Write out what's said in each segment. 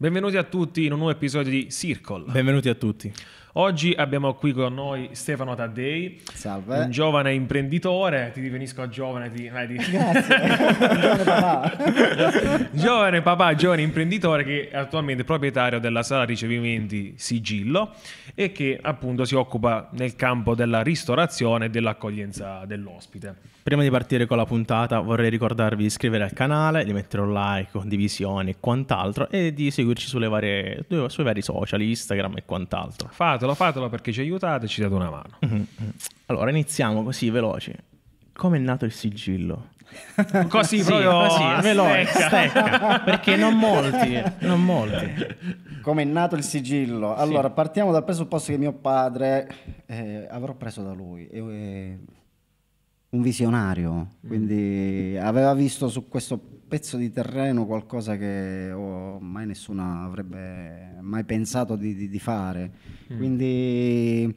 Benvenuti a tutti in un nuovo episodio di Circle. Benvenuti a tutti. Oggi abbiamo qui con noi Stefano Taddei, Salve. un giovane imprenditore, ti divenisco giovane, ti, ti... Grazie, giovane papà. giovane papà, giovane imprenditore che è attualmente proprietario della sala ricevimenti Sigillo e che appunto si occupa nel campo della ristorazione e dell'accoglienza dell'ospite. Prima di partire con la puntata vorrei ricordarvi di iscrivervi al canale, di mettere un like, condivisioni e quant'altro e di seguire seguirci sulle varie, sui vari social, Instagram e quant'altro. Fatelo, fatelo perché ci aiutate e ci date una mano. Mm-hmm. Allora, iniziamo così, veloci. Come è nato il sigillo? così sì, proprio così, veloce, stecca. perché non molti, non molti. Come è nato il sigillo? Allora, sì. partiamo dal presupposto che mio padre eh, avrò preso da lui. E, eh, un visionario, mm. quindi aveva visto su questo pezzo di terreno qualcosa che oh, mai nessuno avrebbe mai pensato di, di, di fare. Mm. Quindi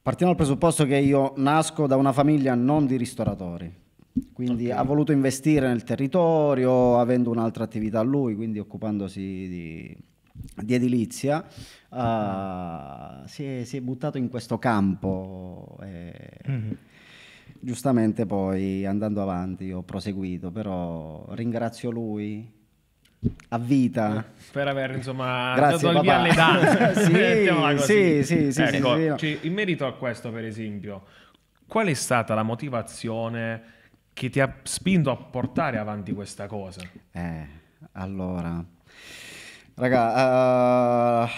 partiamo dal presupposto che io nasco da una famiglia non di ristoratori, quindi okay. ha voluto investire nel territorio avendo un'altra attività a lui, quindi occupandosi di, di edilizia, uh, si, è, si, è, buttato in questo campo. E... Mm-hmm giustamente poi andando avanti ho proseguito, però ringrazio lui a vita eh, per aver insomma Grazie, dato il via all'età sì, sì, sì, sì, ecco, sì, sì no. in merito a questo per esempio qual è stata la motivazione che ti ha spinto a portare avanti questa cosa eh, allora raga uh,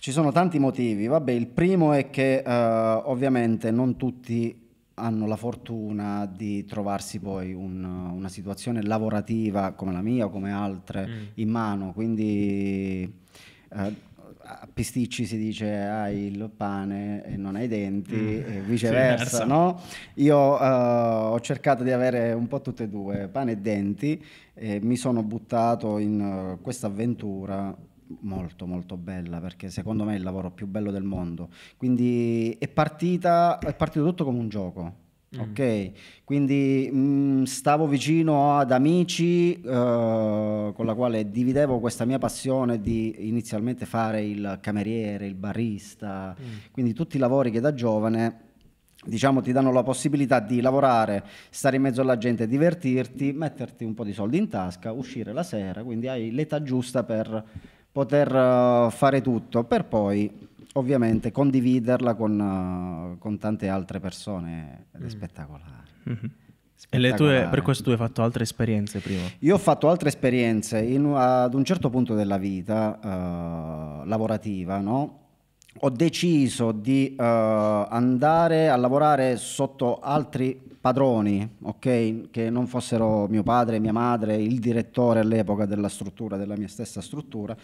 ci sono tanti motivi vabbè il primo è che uh, ovviamente non tutti hanno la fortuna di trovarsi poi un, una situazione lavorativa come la mia o come altre mm. in mano, quindi eh, a Pisticci si dice hai il pane e non hai i denti mm. e viceversa, no? Io eh, ho cercato di avere un po' tutte e due, pane e denti, e mi sono buttato in uh, questa avventura molto molto bella perché secondo me è il lavoro più bello del mondo. Quindi è, partita, è partito tutto come un gioco. Mm. Ok, quindi mh, mm, stavo vicino ad amici eh, con la quale dividevo questa mia passione di inizialmente fare il cameriere, il barista, mm. quindi tutti i lavori che da giovane diciamo ti danno la possibilità di lavorare, stare in mezzo alla gente, divertirti, metterti un po' di soldi in tasca, uscire la sera, quindi hai l'età giusta per poter eh, fare tutto per poi ovviamente condividerla con, eh, con tante altre persone ed è mm. spettacolare. Mm-hmm. E tue, per questo tu hai fatto altre esperienze prima? Io ho fatto altre esperienze in, ad un certo punto della vita uh, lavorativa, no? ho deciso di uh, andare a lavorare sotto altri padroni, ok? che non fossero mio padre, mia madre, il direttore all'epoca della struttura, della mia stessa struttura,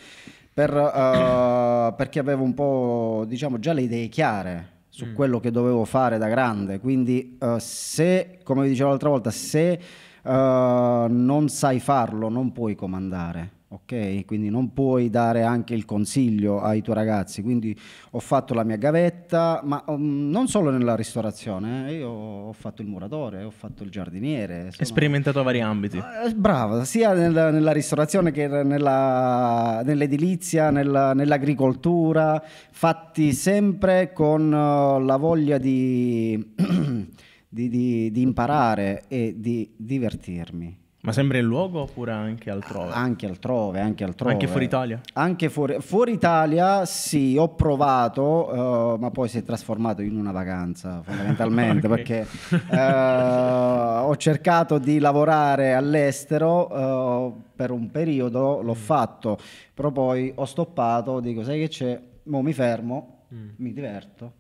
per, uh, perché avevo un po' diciamo, già le idee chiare su mm. quello che dovevo fare da grande. Quindi uh, se, come vi dicevo l'altra volta, se non sai farlo non puoi comandare ok? Quindi non puoi dare anche il consiglio ai tuoi ragazzi. Quindi ho fatto la mia gavetta, ma um, non solo nella ristorazione, eh. io ho fatto il muratore, ho fatto il giardiniere. Insomma. Hai sperimentato vari ambiti. Eh, brava, sia nella, nella, ristorazione che nella, nell'edilizia, nella, nell'agricoltura, fatti sempre con uh, la voglia di, di, di, di imparare e di divertirmi. Ma sempre in luogo oppure anche altrove? Anche altrove, anche altrove. Anche fuori Italia? Anche fuori, fuori Italia sì, ho provato, uh, ma poi si è trasformato in una vacanza fondamentalmente perché uh, ho cercato di lavorare all'estero uh, per un periodo, l'ho mm. fatto, però poi ho stoppato, dico sai che c'è, mo mi fermo, mm. mi diverto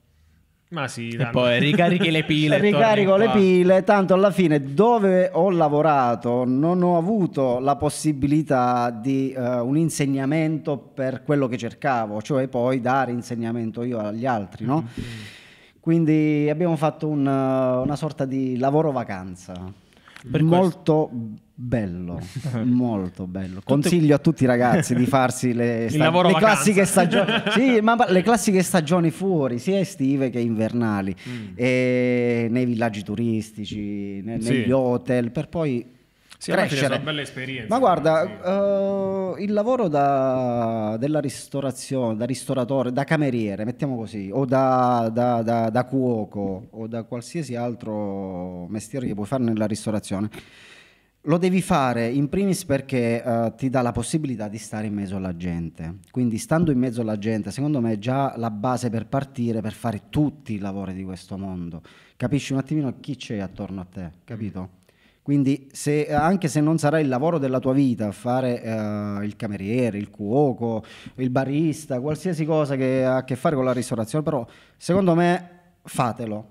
ma sì, tanto. e poi ricarichi le pile. Ricarico le pile, tanto alla fine dove ho lavorato non ho avuto la possibilità di uh, un insegnamento per quello che cercavo, cioè poi dare insegnamento io agli altri, no? Mm-hmm. Quindi abbiamo fatto un, una sorta di lavoro vacanza molto bello, molto bello. Consiglio a tutti i ragazzi di farsi le, sta- le classiche stagioni. sì, ma le classiche stagioni fuori, sia estive che invernali, mm. nei villaggi turistici, ne- negli sì. hotel, per poi sì, crescere. Sono belle esperienze. Ma guarda, uh, il lavoro da, della ristorazione, da ristoratore, da cameriere, mettiamo così, o da, da, da cuoco o da qualsiasi altro mestiere che puoi fare nella ristorazione. Lo devi fare in primis perché uh, ti dà la possibilità di stare in mezzo alla gente. Quindi stando in mezzo alla gente, secondo me è già la base per partire, per fare tutti i lavori di questo mondo. Capisci un attimino chi c'è attorno a te, capito? Quindi se, anche se non sarà il lavoro della tua vita fare eh, il cameriere, il cuoco, il barista, qualsiasi cosa che ha a che fare con la ristorazione, però secondo me fatelo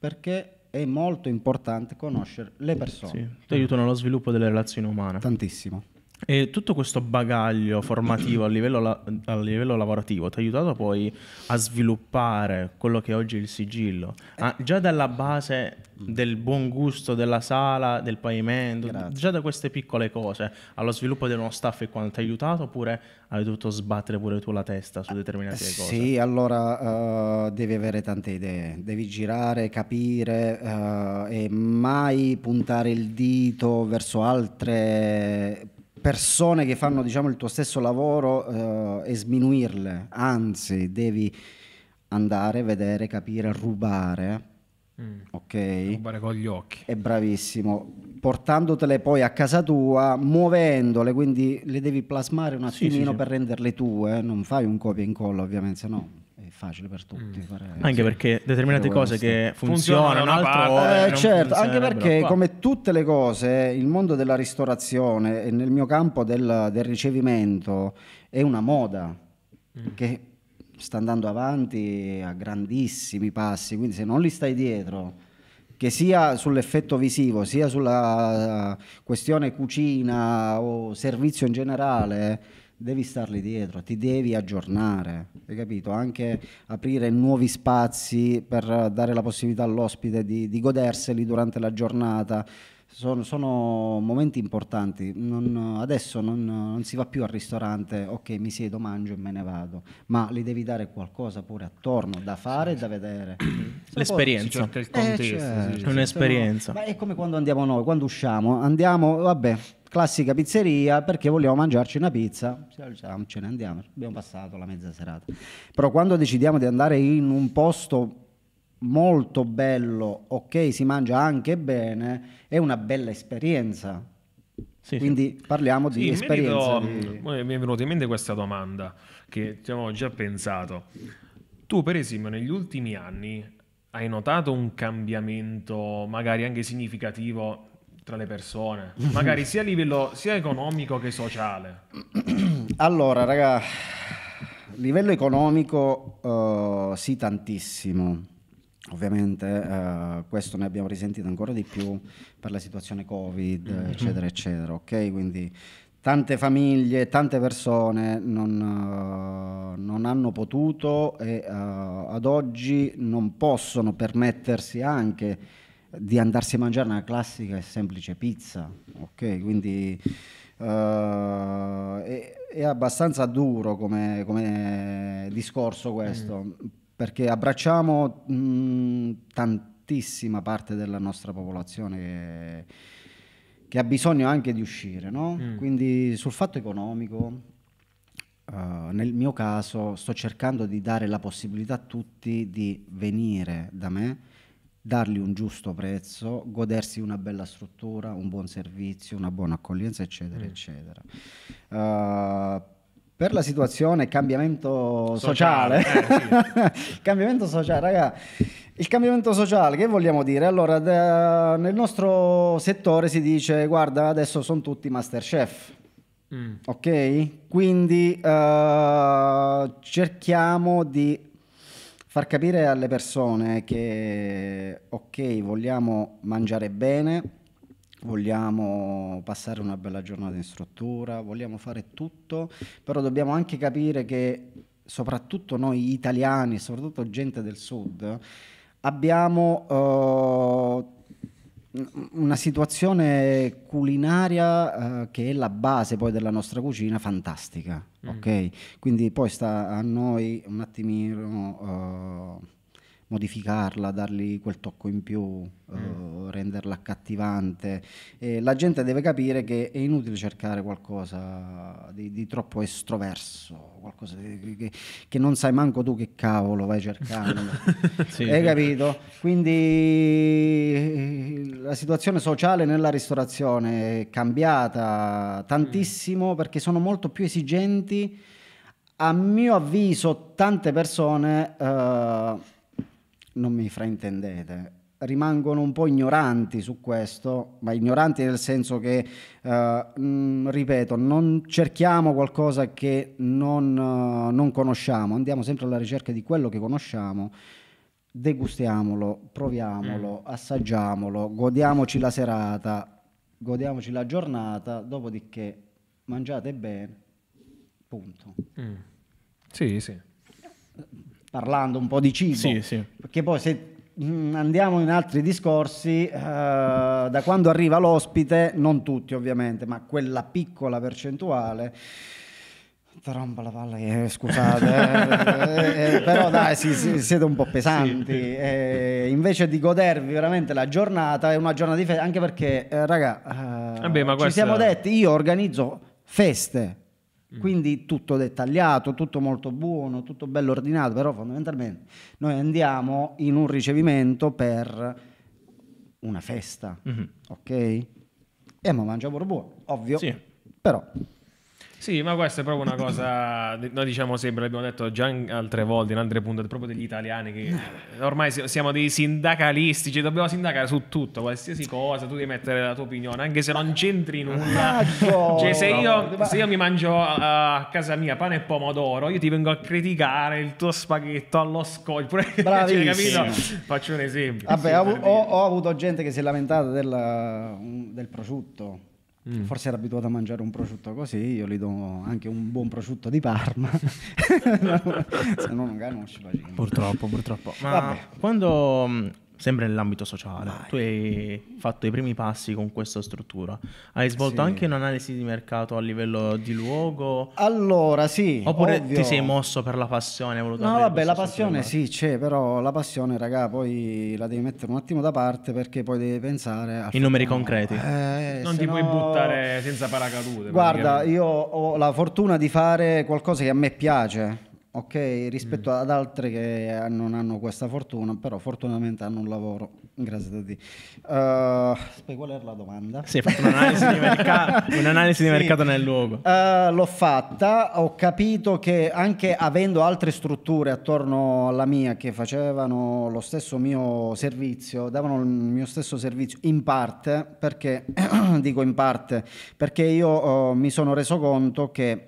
perché è molto importante conoscere le persone. Sì, ti aiutano allo sviluppo delle relazioni umane. Tantissimo. E tutto questo bagaglio formativo a livello, la- a livello lavorativo ti ha aiutato poi a sviluppare quello che è oggi il sigillo, ah, già dalla base del buon gusto della sala, del pavimento, Grazie. già da queste piccole cose, allo sviluppo di uno staff e quanto ti ha aiutato oppure hai dovuto sbattere pure tu la testa su determinate sì, eh, cose? Sì, allora uh, devi avere tante idee, devi girare, capire uh, e mai puntare il dito verso altre persone persone che fanno diciamo, il tuo stesso lavoro eh, e sminuirle, anzi devi andare, vedere, capire, rubare. Mm. Ok. Rubare con gli occhi. È bravissimo. Portandotele poi a casa tua, muovendole, quindi le devi plasmare un attimino sì, sì, sì. per renderle tue. Non fai un copia e incolla, ovviamente, se no facile per tutti. Mm. Fare, anche sì. perché determinate cose che funzionano, funzionano altro, eh, certo, anche perché come tutte le cose il mondo della ristorazione e nel mio campo del, del ricevimento è una moda mm. che sta andando avanti a grandissimi passi, quindi se non li stai dietro che sia sull'effetto visivo, sia sulla eh, questione cucina o servizio in generale, devi starli dietro, ti devi aggiornare, hai capito? Anche aprire nuovi spazi per dare la possibilità all'ospite di, di goderseli durante la giornata. Sono, sono momenti importanti, non, adesso non, non, si va più al ristorante, ok mi siedo, mangio e me ne vado, ma li devi dare qualcosa pure attorno da fare e da vedere. L'esperienza, il contesto, eh, certo, sì, cioè, un'esperienza. Certo, Ma è come quando andiamo noi, quando usciamo, andiamo, vabbè, classica pizzeria perché vogliamo mangiarci una pizza, diciamo, ce ne andiamo, abbiamo passato la mezza serata. Però quando decidiamo di andare in un posto molto bello, ok, si mangia anche bene, è una bella esperienza. Sì, Quindi sì. parliamo di sì, esperienza. Merito, di... Mm, eh, mi è venuta in mente questa domanda che ti avevo già pensato. Tu per esempio negli ultimi anni hai notato un cambiamento magari anche significativo tra le persone, magari sia a livello sia economico che sociale? Allora, raga, livello economico uh, sì tantissimo. Ovviamente uh, questo ne abbiamo risentito ancora di più per la situazione Covid, mm-hmm. eccetera, eccetera, ok? Quindi tante famiglie, tante persone non, uh, non hanno potuto e ad oggi non possono permettersi anche di andarsi a mangiare una classica e semplice pizza, ok? Quindi uh, è, è, abbastanza duro come, come discorso questo, mm. perché abbracciamo mh, mm, tantissima parte della nostra popolazione che, che, ha bisogno anche di uscire, no? Mm. Quindi sul fatto economico... Uh, nel mio caso sto cercando di dare la possibilità a tutti di venire da me dargli un giusto prezzo, godersi una bella struttura, un buon servizio, una buona accoglienza, eccetera, mm. eccetera. Uh, per la situazione cambiamento sociale, sociale. Eh, sì. cambiamento sociale, raga, il cambiamento sociale che vogliamo dire? Allora, da, nel nostro settore si dice, guarda, adesso sono tutti masterchef, mm. ok? Quindi uh, cerchiamo di far capire alle persone che ok, vogliamo mangiare bene, vogliamo passare una bella giornata in struttura, vogliamo fare tutto, però dobbiamo anche capire che soprattutto noi italiani, soprattutto gente del sud, abbiamo eh, una situazione culinaria eh, che è la base poi della nostra cucina fantastica, mm. ok? Quindi poi sta a noi un attimino... Eh, modificarla, dargli quel tocco in più, eh, mm. eh, renderla accattivante. Eh, la gente deve capire che è inutile cercare qualcosa di, di troppo estroverso, qualcosa di, che, che, non sai manco tu che cavolo vai cercando. sì, Hai sì. capito? Quindi la situazione sociale nella ristorazione è cambiata tantissimo mm. perché sono molto più esigenti. A mio avviso tante persone... Eh, non mi fraintendete, rimangono un po' ignoranti su questo, ma ignoranti nel senso che, uh, eh, mh, mm, ripeto, non cerchiamo qualcosa che non, uh, non, conosciamo, andiamo sempre alla ricerca di quello che conosciamo, degustiamolo, proviamolo, mm. assaggiamolo, godiamoci la serata, godiamoci la giornata, dopodiché mangiate bene, punto. Mm. Sì, sì parlando un po' di cibo, sì, sì. perché poi se mm, andiamo in altri discorsi, eh, da quando arriva l'ospite, non tutti ovviamente, ma quella piccola percentuale, Tromba la palla, eh, scusate, eh, eh, eh però dai, si, si, siete un po' pesanti. Sì. Eh, invece di godervi veramente la giornata, è una giornata di festa, anche perché, eh, raga, Vabbè, ci siamo detti, io organizzo feste Mm. Quindi tutto dettagliato, tutto molto buono, tutto bello ordinato, però fondamentalmente noi andiamo in un ricevimento per una festa, mm-hmm. ok? E mangiamo pure buono, ovvio, sì. però sì, ma questa è proprio una cosa, noi diciamo sempre, l'abbiamo detto già altre volte in altre puntate, proprio degli italiani che ormai siamo dei sindacalisti, cioè dobbiamo sindacare su tutto, qualsiasi cosa, tu devi mettere la tua opinione, anche se non c'entri nulla. Ah, cioè se io, se io mi mangio a casa mia pane e pomodoro, io ti vengo a criticare il tuo spaghetto allo scoglio, pure cioè, Bravissimo. Faccio un esempio. Vabbè, ho, ho, ho, avuto gente che si è lamentata della, del prosciutto Mm. Forse era abituato a mangiare un prosciutto così, io gli do anche un buon prosciutto di Parma, se no magari non ci facciamo. Purtroppo, purtroppo. Ma Vabbè. quando mm, sempre nell'ambito sociale. Vai. Tu hai fatto i primi passi con questa struttura. Hai svolto sì. anche un'analisi di mercato a livello di luogo? Allora, sì. Oppure ovvio. ti sei mosso per la passione? No, vabbè, la passione sì c'è, però la passione, raga, poi la devi mettere un attimo da parte perché poi devi pensare... A I numeri concreti. Eh, non ti no... puoi buttare senza paracadute. Guarda, io ho la fortuna di fare qualcosa che a me piace ok? Rispetto mm. ad altre che non hanno questa fortuna, però fortunatamente hanno un lavoro, grazie a Dio. Uh, qual era la domanda? Sì, hai fatto un'analisi di, merca- un'analisi di mercato nel luogo. Uh, l'ho fatta, ho capito che anche avendo altre strutture attorno alla mia che facevano lo stesso mio servizio, davano il mio stesso servizio in parte, perché dico in parte, perché io uh, mi sono reso conto che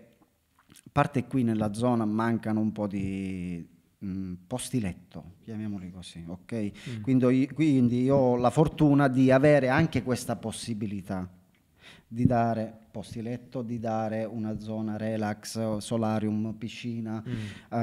parte qui nella zona mancano un po' di mh, mm, posti letto, chiamiamoli così, ok? Mm. Quindi, quindi io ho la fortuna di avere anche questa possibilità di dare posti letto, di dare una zona relax, solarium, piscina, mm.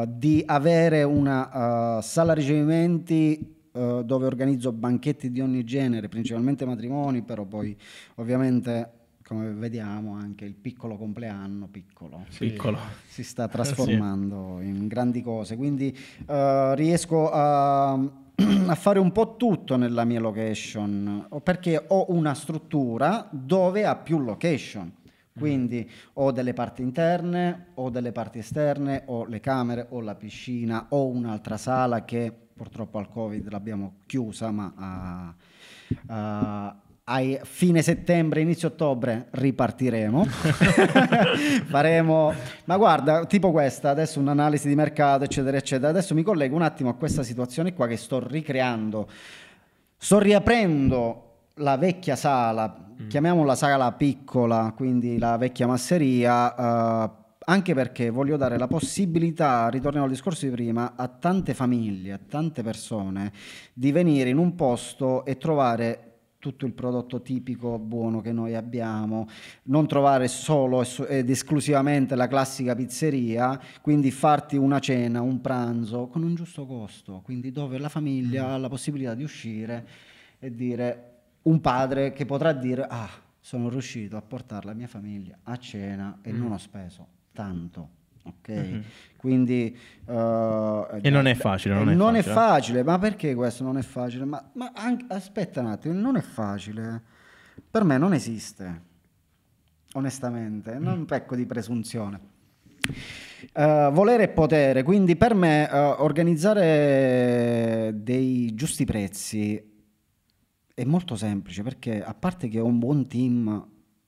uh, di avere una uh, sala ricevimenti uh, eh, dove organizzo banchetti di ogni genere, principalmente matrimoni, però poi ovviamente come vediamo anche il piccolo compleanno, piccolo, sì. piccolo. si sta trasformando sì. in grandi cose, quindi uh, riesco a, a, fare un po' tutto nella mia location, perché ho una struttura dove ha più location. Mm. Quindi mm. ho delle parti interne, ho delle parti esterne, ho le camere, ho la piscina, ho un'altra sala che purtroppo al Covid l'abbiamo chiusa, ma uh, uh, a fine settembre, inizio ottobre ripartiremo. Faremo, ma guarda, tipo questa, adesso un'analisi di mercato, eccetera, eccetera. Adesso mi collego un attimo a questa situazione qua che sto ricreando. Sto riaprendo la vecchia sala, mm. chiamiamola sala piccola, quindi la vecchia masseria, eh, anche perché voglio dare la possibilità, ritorniamo al discorso di prima, a tante famiglie, a tante persone di venire in un posto e trovare tutto il prodotto tipico buono che noi abbiamo, non trovare solo ed esclusivamente la classica pizzeria, quindi farti una cena, un pranzo con un giusto costo, quindi dove la famiglia mm. ha la possibilità di uscire e dire un padre che potrà dire ah, sono riuscito a portare la mia famiglia a cena e mm. non ho speso tanto ok? Mm-hmm. Quindi, uh, e non è facile. Non, è, non facile. è, eh? facile. ma perché questo non è facile? Ma, ma anche, aspetta un attimo, non è facile. Per me non esiste, onestamente, non mm. non pecco di presunzione. Uh, volere e potere, quindi per me uh, organizzare dei giusti prezzi è molto semplice perché a parte che ho un buon team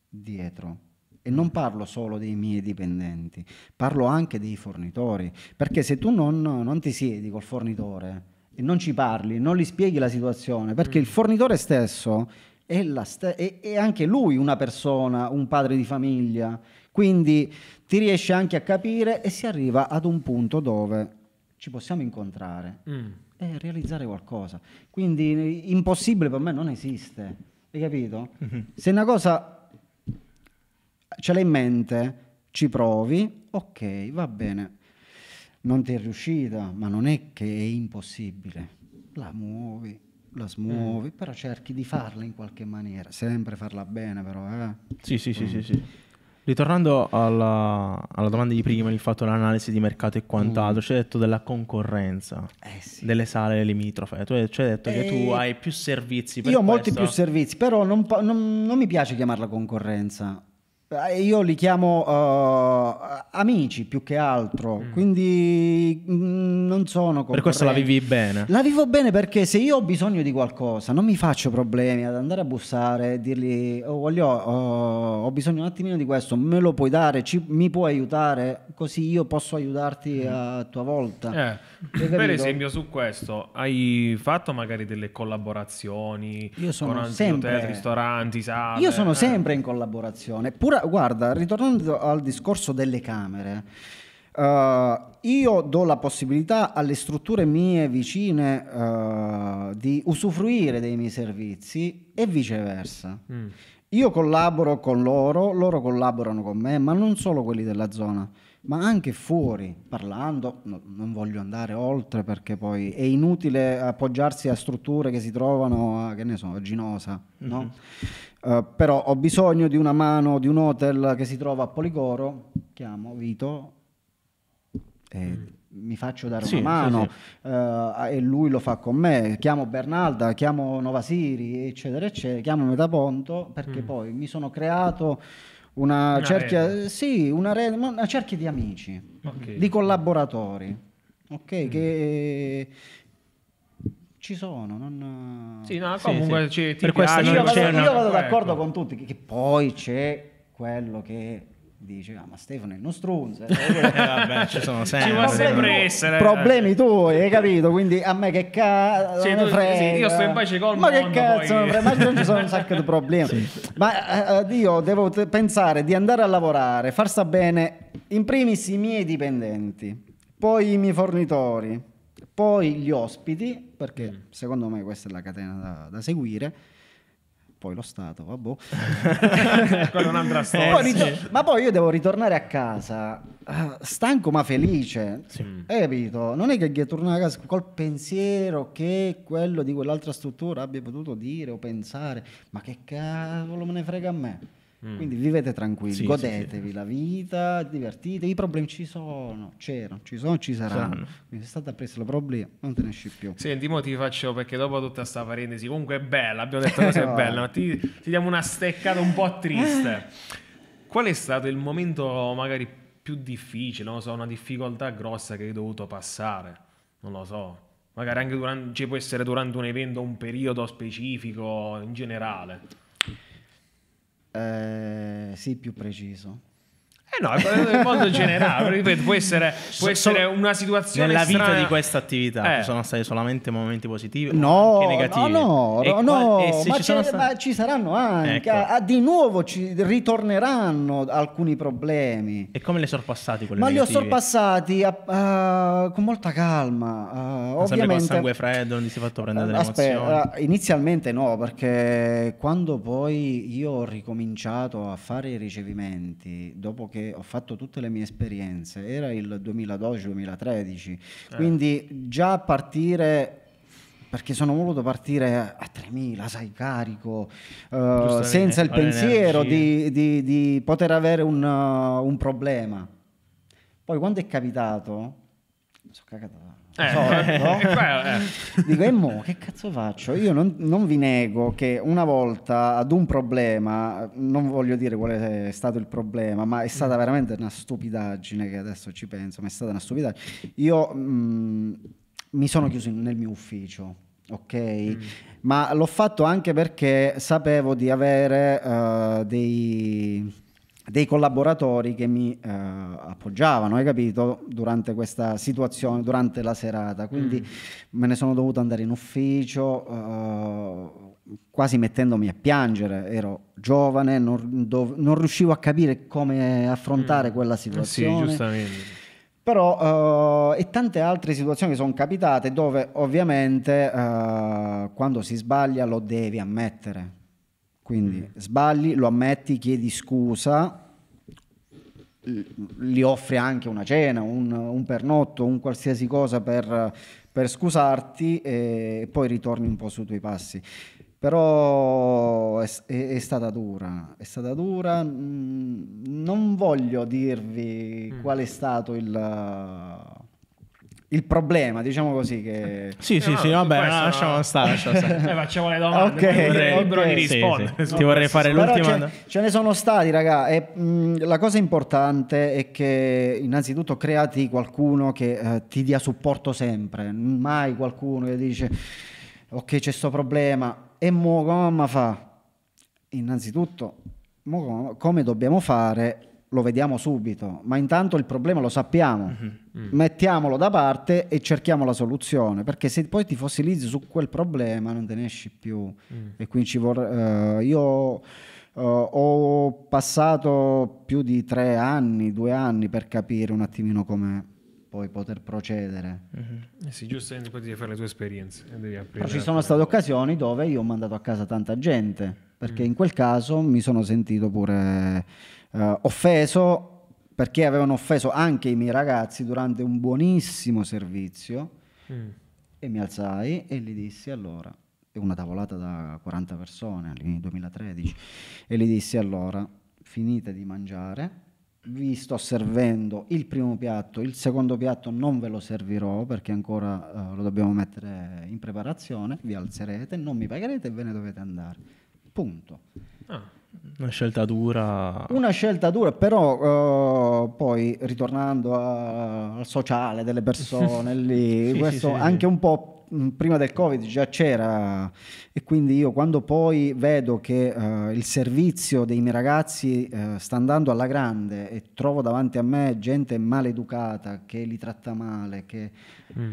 dietro, e non parlo solo dei miei dipendenti, parlo anche dei fornitori, perché se tu non, non ti siedi col fornitore e non ci parli, non gli spieghi la situazione, perché il mm. fornitore stesso è, st- è, è anche lui una persona, un padre di famiglia, quindi ti riesce anche a capire e si arriva ad un punto dove ci possiamo incontrare mm. e realizzare qualcosa. Quindi impossibile per me non esiste, hai capito? Mm-hmm. Se una cosa ce l'hai in mente, ci provi, ok, va bene. Non ti è riuscita, ma non è che è impossibile. La muovi, la smuovi, mm. però cerchi di farla in qualche maniera, sempre farla bene però. Eh? Sì, sì, sì, mm. sì, sì, Ritornando alla, alla, domanda di prima, il fatto dell'analisi di mercato e quant'altro, mm. ci hai detto della concorrenza eh sì. delle sale limitrofe, tu hai, ci hai detto e... che tu eh, hai più servizi. io ho molti più servizi, però non, non, non mi piace chiamarla concorrenza, eh, io li chiamo uh, amici più che altro, mm. quindi mh, mm, non sono... Per questo la vivi bene. La vivo bene perché se io ho bisogno di qualcosa non mi faccio problemi ad andare a bussare e dirgli oh, voglio, oh, ho bisogno un attimino di questo, me lo puoi dare, ci, mi puoi aiutare, così io posso aiutarti mm. a tua volta. Eh. Per esempio su questo, hai fatto magari delle collaborazioni Io sono con sempre, ristoranti, sale? Io sono eh. sempre in collaborazione. Pura, guarda, ritornando al discorso delle camere, Uh, io do la possibilità alle strutture mie vicine uh, di usufruire dei miei servizi e viceversa. Mm. Io collaboro con loro, loro collaborano con me, ma non solo quelli della zona ma anche fuori, parlando, no, non voglio andare oltre perché poi è inutile appoggiarsi a strutture che si trovano a, che ne so, a Ginosa, Mm-hmm. Uh, però ho bisogno di una mano di un hotel che si trova a Policoro, chiamo Vito e mm. mi faccio dare sì, una mano sì, sì. Uh, eh, e lui lo fa con me, chiamo Bernalda, chiamo Novasiri, eccetera, eccetera, chiamo Metaponto perché mm. poi mi sono creato una, una cerchia, rete. sì, una, re, una, cerchia di amici, okay. di collaboratori, ok? Mm. Che ci sono. Non... Sì, no, comunque sì, sì. Ci, per questo io, vado, io vado d'accordo ecco. con tutti, che, che poi c'è quello che dice ah, ma Stefano è uno stronzo eh. eh, vabbè, ci sono sempre, ci sempre essere, problemi eh. tuoi hai capito quindi a me che cazzo cioè, sì, io sto in pace col ma che cazzo poi... ma non ci sono un sacco di problemi sì. ma eh, eh, io devo t- pensare di andare a lavorare far sta bene in primis i miei dipendenti poi i miei fornitori poi gli ospiti perché mm. secondo me questa è la catena da, da seguire poi lo Stato, vabbè. Quella è un'altra eh, storia. Poi ritor- ma poi io devo ritornare a casa, eh, stanco ma felice. Sì. Mm. Hai capito? Non è che torno a casa col pensiero che quello di quell'altra struttura abbia potuto dire o pensare, ma che cavolo me ne frega a me. Mm. Quindi vivete tranquilli, sì, godetevi sì, la vita, divertite, i problemi ci sono, c'erano, ci sono, ci saranno. Sanno. Quindi se state appresso il problema non te ne esci più. Senti, mo ti faccio perché dopo tutta questa parentesi, comunque è bella, abbiamo detto cose belle, ma ti, ti diamo una steccata un po' triste. Qual è stato il momento magari più difficile, non lo so, una difficoltà grossa che hai dovuto passare? Non lo so magari anche durante, ci può essere durante un evento, un periodo specifico in generale. Eh, sì, più preciso. Eh no, in modo generale, ripeto, può essere, può essere una situazione Nella vita di questa attività eh. ci sono stati solamente momenti positivi no, o anche negativi? No, no, no, e ma, ci stati... ma, ci saranno anche, ecco. ah, di nuovo ci ritorneranno alcuni problemi. E come li hai sorpassati quelli Ma negativi? li ho sorpassati a, uh, ah, con molta calma, uh, ovviamente. Sempre sangue freddo, non ti sei fatto prendere uh, aspetta, uh, inizialmente no, perché quando poi io ho ricominciato a fare i ricevimenti, dopo che che ho fatto tutte le mie esperienze era il 2012-2013, eh. quindi già a partire perché sono voluto partire a 3.000, sai, carico, uh, senza il pensiero di, di, di, poter avere un, uh, un problema. Poi quando è capitato, mi sono cagato eh. eh, no? Eh. Dico, e mo che cazzo faccio? Io non, non, vi nego che una volta ad un problema, non voglio dire qual è stato il problema, ma è stata veramente una stupidaggine che adesso ci penso, ma è stata una stupidaggine. Io mh, mm, mi sono chiuso nel mio ufficio, ok? Mm. Ma l'ho fatto anche perché sapevo di avere uh, dei dei collaboratori che mi eh, appoggiavano, hai capito, durante questa situazione, durante la serata. Quindi mm. me ne sono dovuto andare in ufficio, eh, quasi mettendomi a piangere, ero giovane, non, dov- non riuscivo a capire come affrontare mm. quella eh situazione. Sì, giustamente. Però eh, e tante altre situazioni sono capitate dove ovviamente eh, quando si sbaglia lo devi ammettere, quindi mm. sbagli, lo ammetti, chiedi scusa gli offri anche una cena, un, un pernotto, un qualsiasi cosa per, per scusarti e poi ritorni un po' sui tuoi passi però è, è, è, stata dura, è stata dura. Mm, non voglio dirvi mm. qual è stato il, il problema, diciamo così. Che... Sì, sì, no, sì, vabbè, no, lasciamo stare. Lasciamo stare. Eh, facciamo le domande. Okay, vorrei, okay. Sì, sì. Ti vorrei fare l'ultima. Ce, ce, ne sono stati, raga. E, mh, la cosa importante è che innanzitutto creati qualcuno che eh, ti dia supporto sempre. Mai qualcuno che dice, ok, c'è sto problema. E mo come fa? Innanzitutto, mo, come dobbiamo fare lo vediamo subito, ma intanto il problema lo sappiamo, mm-hmm. mettiamolo da parte e cerchiamo la soluzione, perché se poi ti fossilizzi su quel problema non te ne esci più. Mm. E quindi ci vorrei... Uh, io... Uh, ho passato più di tre anni, due anni per capire un attimino come poi poter procedere. Uh-huh. Eh sì, giusto, devi fare le tue esperienze. Devi ci sono state occasioni dove io ho mandato a casa tanta gente perché mm. in quel caso mi sono sentito pure eh, offeso perché avevano offeso anche i miei ragazzi durante un buonissimo servizio mm. e mi alzai e gli dissi allora, una tavolata da 40 persone nel 2013, e gli dissi allora, finite di mangiare, vi sto servendo il primo piatto, il secondo piatto non ve lo servirò perché ancora eh, lo dobbiamo mettere in preparazione, vi alzerete, non mi pagherete e ve ne dovete andare. Punto. Ah, una scelta dura. Una scelta dura, però uh, poi ritornando a, al sociale delle persone lì, sì, questo sì, sì, anche un po' mm, prima del Covid già c'era e quindi io quando poi vedo che uh, il servizio dei miei ragazzi uh, sta andando alla grande e trovo davanti a me gente maleducata che li tratta male, che... Mm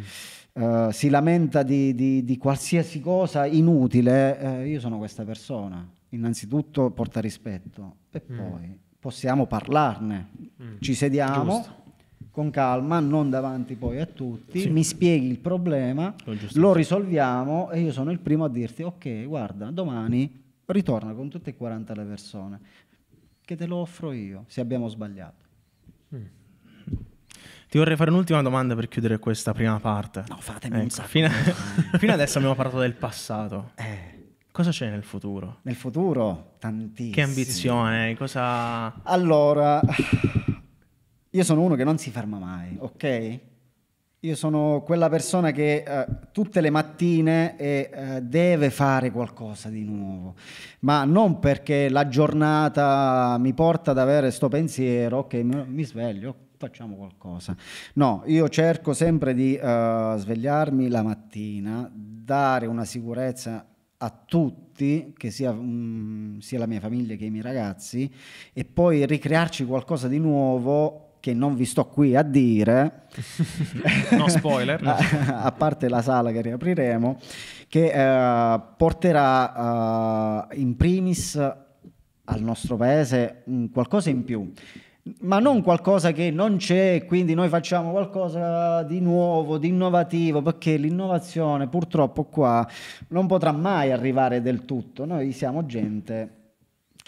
eh, si lamenta di, di, di, qualsiasi cosa inutile, eh, io sono questa persona. Innanzitutto porta rispetto e mm. poi mm. possiamo parlarne. Mm. Ci sediamo. Giusto. Con calma, non davanti poi a tutti, sì. mi spieghi il problema, lo, lo risolviamo e io sono il primo a dirti: Ok, guarda, domani ritorna con tutte e 40 le persone, che te lo offro io se abbiamo sbagliato. Mm. Ti vorrei fare un'ultima domanda per chiudere questa prima parte. No, fatemi ecco, un sacco. Fino, a... fino adesso abbiamo parlato del passato. Eh. Cosa c'è nel futuro? Nel futuro? Tantissimo. Che ambizione, cosa... Allora, io sono uno che non si ferma mai, ok? Io sono quella persona che uh, tutte le mattine eh, uh, deve fare qualcosa di nuovo, ma non perché la giornata mi porta ad avere sto pensiero, ok, mi sveglio, facciamo qualcosa. No, io cerco sempre di uh, svegliarmi la mattina, dare una sicurezza a tutti, che sia, um, sia la mia famiglia che i miei ragazzi, e poi ricrearci qualcosa di nuovo che non vi sto qui a dire, no spoiler, a, a, parte la sala che riapriremo, che uh, porterà uh, in primis al nostro paese mh, mm, qualcosa in più ma non qualcosa che non c'è, quindi noi facciamo qualcosa di nuovo, di innovativo, perché l'innovazione purtroppo qua non potrà mai arrivare del tutto, noi siamo gente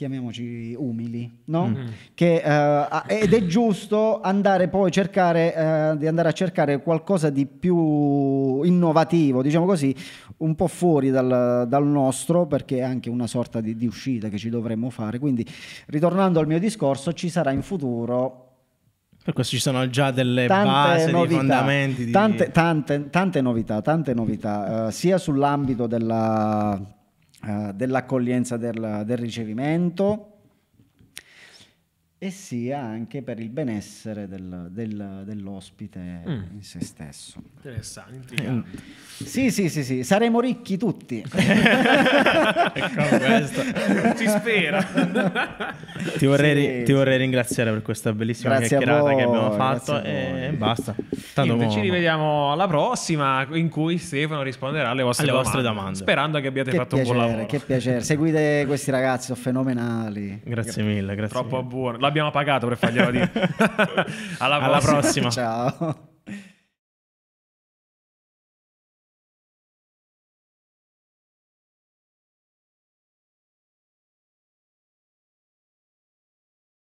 chiamiamoci umili, no? Mm. Che, uh, ed è giusto andare poi cercare, uh, di andare a cercare qualcosa di più innovativo, diciamo così, un po' fuori dal, dal nostro, perché è anche una sorta di, di uscita che ci dovremmo fare. Quindi, ritornando al mio discorso, ci sarà in futuro per questo ci sono già delle tante basi, novità, fondamenti. Di... Tante, tante, tante novità, tante novità eh, sia sull'ambito della eh, dell'accoglienza del, del ricevimento, e sia anche per il benessere del, del, dell'ospite mm. in se stesso. Interessante. Eh. Sì, sì, sì, sì, saremo ricchi tutti. si spera. Ti vorrei, sì, ti vorrei, ringraziare per questa bellissima grazie chiacchierata voi, che abbiamo fatto e basta. Tanto ci rivediamo alla prossima in cui Stefano risponderà alle vostre, alle domande, vostre domande, Sperando che abbiate che fatto piacere, un buon lavoro. Che piacere, seguite questi ragazzi, sono fenomenali. Grazie mille, grazie. Troppo mille. buono. La l'abbiamo pagato per farglielo dire. alla prossima. prossima. Ciao.